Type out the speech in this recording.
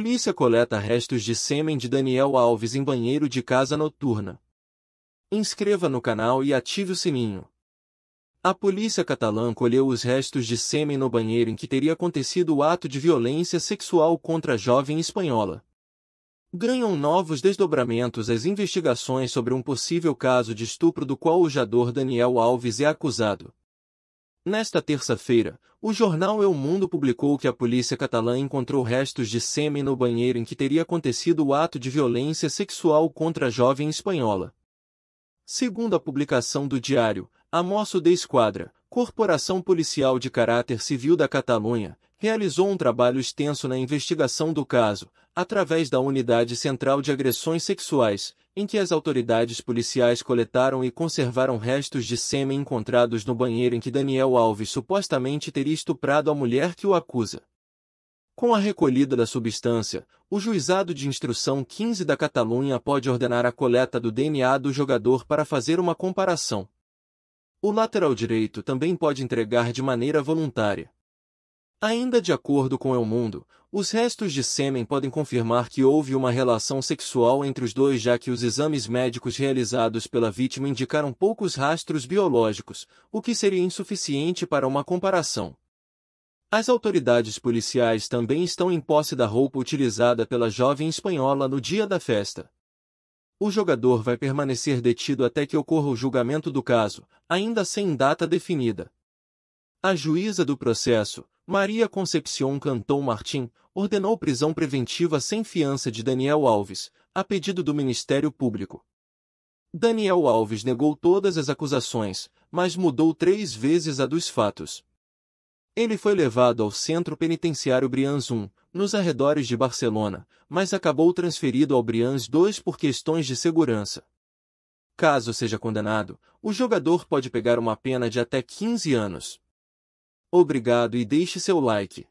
Polícia coleta restos de sêmen de Daniel Alves em banheiro de casa noturna. Inscreva no canal e ative o sininho. A polícia catalã colheu os restos de sêmen no banheiro em que teria acontecido o ato de violência sexual contra a jovem espanhola. Ganham novos desdobramentos as investigações sobre um possível caso de estupro do qual o jador Daniel Alves é acusado. Nesta terça-feira, o jornal El Mundo publicou que a polícia catalã encontrou restos de sêmen no banheiro em que teria acontecido o ato de violência sexual contra a jovem espanhola. Segundo a publicação do diário, a Mosso de Esquadra, corporação policial de caráter civil da Catalunha, realizou um trabalho extenso na investigação do caso, através da Unidade Central de Agressões Sexuais, em que as autoridades policiais coletaram e conservaram restos de sêmen encontrados no banheiro em que Daniel Alves supostamente teria estuprado a mulher que o acusa. Com a recolhida da substância, o juizado de instrução 15 da Catalunha pode ordenar a coleta do DNA do jogador para fazer uma comparação. O lateral direito também pode entregar de maneira voluntária Ainda de acordo com El Mundo, os restos de sêmen podem confirmar que houve uma relação sexual entre os dois, já que os exames médicos realizados pela vítima indicaram poucos rastros biológicos, o que seria insuficiente para uma comparação. As autoridades policiais também estão em posse da roupa utilizada pela jovem espanhola no dia da festa. O jogador vai permanecer detido até que ocorra o julgamento do caso, ainda sem data definida. A juíza do processo, Maria Concepcion Canton Martim ordenou prisão preventiva sem fiança de Daniel Alves, a pedido do Ministério Público. Daniel Alves negou todas as acusações, mas mudou três vezes a dos fatos. Ele foi levado ao centro penitenciário Brians 1, nos arredores de Barcelona, mas acabou transferido ao Brians 2 por questões de segurança. Caso seja condenado, o jogador pode pegar uma pena de até 15 anos. Obrigado e deixe seu like.